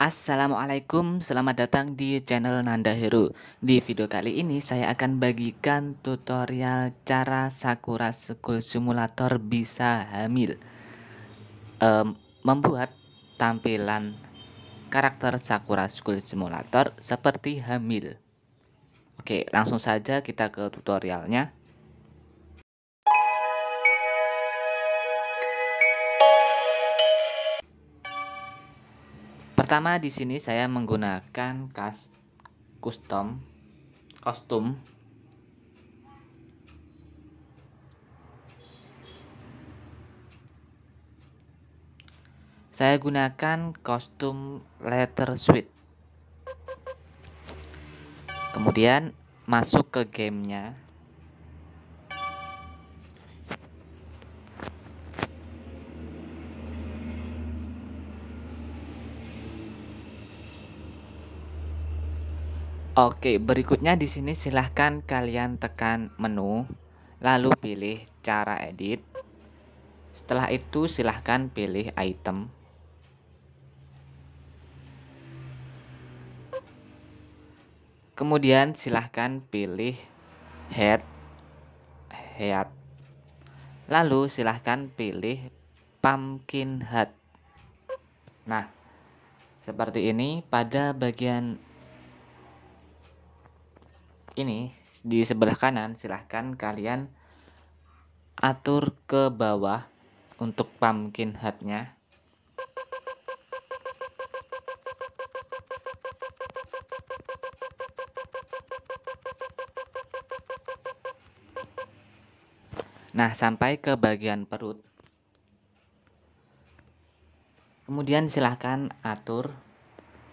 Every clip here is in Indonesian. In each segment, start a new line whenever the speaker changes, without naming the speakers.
Assalamualaikum, selamat datang di channel Nanda Hero. Di video kali ini saya akan bagikan tutorial cara Sakura School Simulator bisa hamil. Um, membuat tampilan karakter Sakura School Simulator seperti hamil. Oke, langsung saja kita ke tutorialnya. Pertama di sini saya menggunakan kas custom kostum saya gunakan kostum letter suite kemudian masuk ke gamenya Oke, berikutnya di sini silahkan kalian tekan menu, lalu pilih cara edit. Setelah itu silahkan pilih item. Kemudian silahkan pilih head, head. Lalu silahkan pilih pumpkin head. Nah, seperti ini pada bagian ini di sebelah kanan silahkan kalian atur ke bawah untuk pumpkin hatnya Nah, sampai ke bagian perut. Kemudian silahkan atur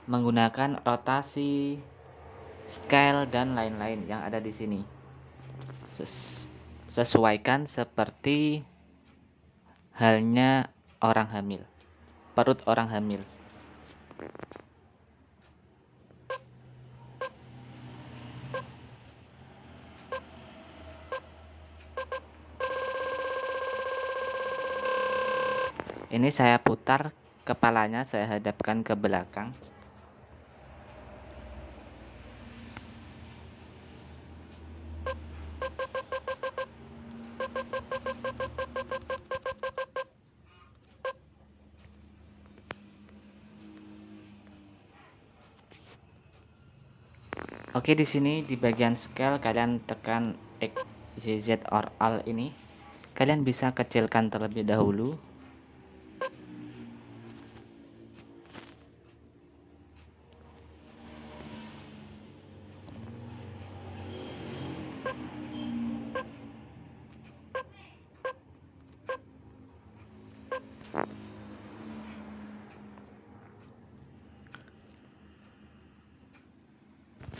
menggunakan rotasi scale dan lain-lain yang ada di sini Ses sesuaikan seperti halnya orang hamil perut orang hamil ini saya putar kepalanya saya hadapkan ke belakang Oke, di sini di bagian scale kalian tekan X, Y, Z or all ini. Kalian bisa kecilkan terlebih dahulu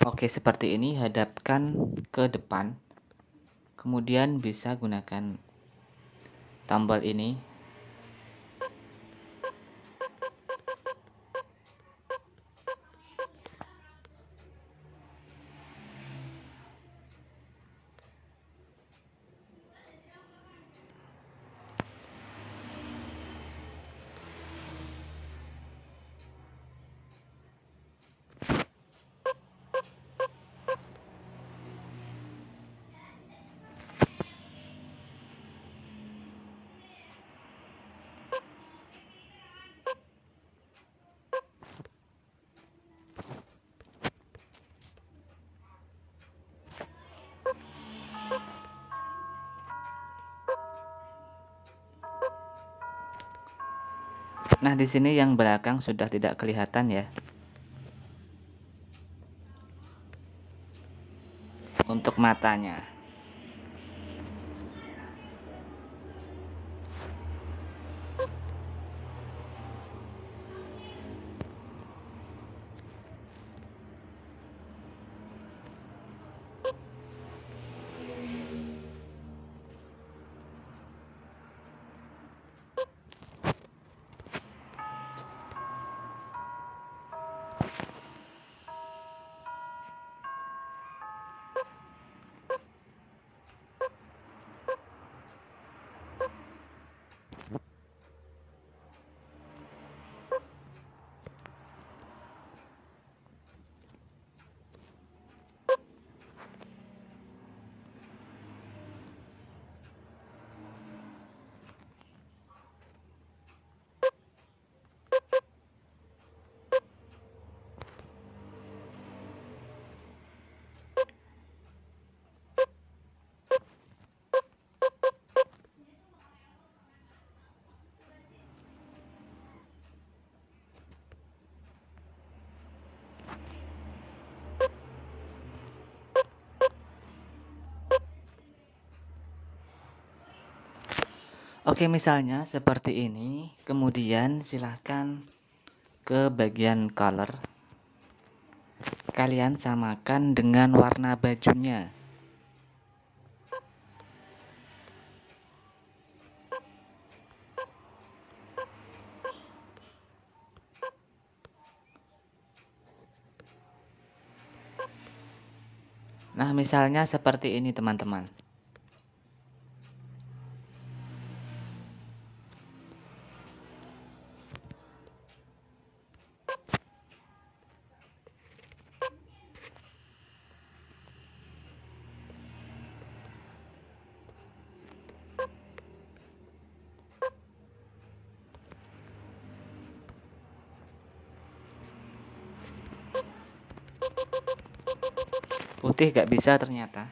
Oke, seperti ini hadapkan ke depan. Kemudian bisa gunakan tombol ini Nah, di sini yang belakang sudah tidak kelihatan ya. Untuk matanya. Oke, misalnya seperti ini. Kemudian silahkan ke bagian color. Kalian samakan dengan warna bajunya. Nah, misalnya seperti ini, teman-teman. putih gak bisa ternyata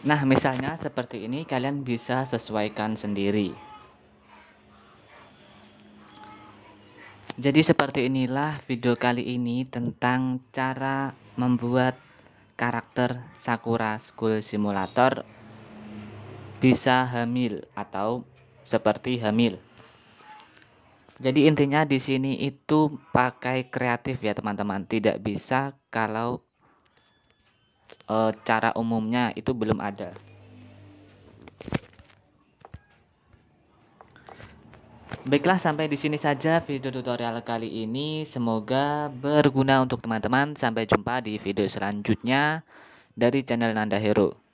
Nah, misalnya seperti ini kalian bisa sesuaikan sendiri. Jadi seperti inilah video kali ini tentang cara membuat karakter Sakura School Simulator bisa hamil atau seperti hamil. Jadi intinya di sini itu pakai kreatif ya teman-teman, tidak bisa kalau e, cara umumnya itu belum ada. Baiklah sampai di sini saja video tutorial kali ini. Semoga berguna untuk teman-teman. Sampai jumpa di video selanjutnya dari channel Nanda Hero.